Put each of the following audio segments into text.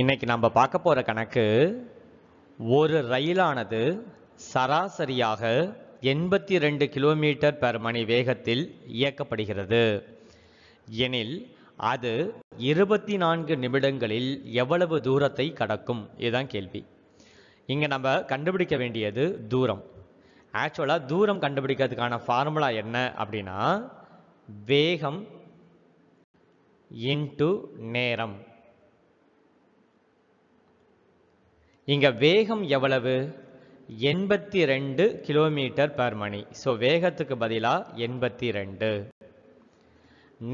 இன்னைக்கு நம்ம பார்க்க போகிற கணக்கு ஒரு ரயிலானது சராசரியாக எண்பத்தி ரெண்டு கிலோமீட்டர் பெர் மணி வேகத்தில் இயக்கப்படுகிறது எனில் அது இருபத்தி நான்கு நிமிடங்களில் எவ்வளவு தூரத்தை கடக்கும் இதுதான் கேள்வி இங்கே நம்ம கண்டுபிடிக்க வேண்டியது தூரம் ஆக்சுவலாக தூரம் கண்டுபிடிக்கிறதுக்கான ஃபார்முலா என்ன அப்படின்னா வேகம் இன்ட்டு நேரம் இங்கே வேகம் எவ்வளவு எண்பத்தி ரெண்டு கிலோமீட்டர் பர் மணி ஸோ வேகத்துக்கு பதிலாக எண்பத்தி ரெண்டு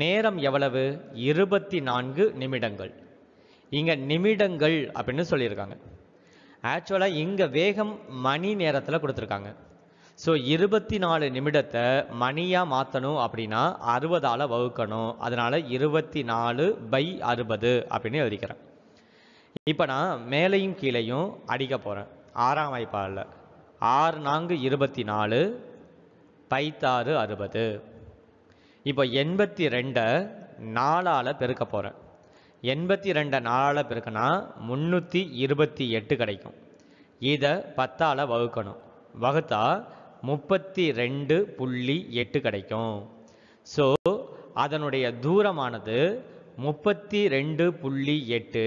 நேரம் எவ்வளவு இருபத்தி நான்கு நிமிடங்கள் இங்கே நிமிடங்கள் அப்படின்னு சொல்லியிருக்காங்க ஆக்சுவலாக இங்கே வேகம் மணி நேரத்தில் கொடுத்துருக்காங்க ஸோ இருபத்தி நாலு நிமிடத்தை மணியாக மாற்றணும் அப்படின்னா அறுபதால் வகுக்கணும் அதனால் இருபத்தி நாலு பை அறுபது அப்படின்னு எழுதிக்கிறேன் இப்போ நான் மேலையும் கீழையும் அடிக்க போகிறேன் ஆறாம் வாய்ப்பாளில் ஆறு நான்கு இருபத்தி நாலு பைத்தாறு அறுபது இப்போ எண்பத்தி ரெண்டை நாலால் பெருக்க போகிறேன் எண்பத்தி ரெண்டை நாளால் பெருக்கினா முந்நூற்றி இருபத்தி எட்டு கிடைக்கும் இதை பத்தால் வகுக்கணும் வகுத்தா முப்பத்தி ரெண்டு புள்ளி எட்டு கிடைக்கும் ஸோ அதனுடைய தூரமானது முப்பத்தி ரெண்டு புள்ளி எட்டு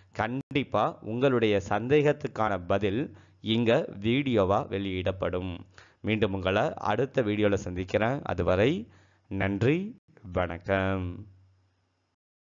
கண்டிப்பாக உங்களுடைய சந்தேகத்துக்கான பதில் இங்கே வீடியோவாக வெளியிடப்படும் மீண்டும் உங்களை அடுத்த வீடியோவில் சந்திக்கிறேன் அதுவரை நன்றி வணக்கம்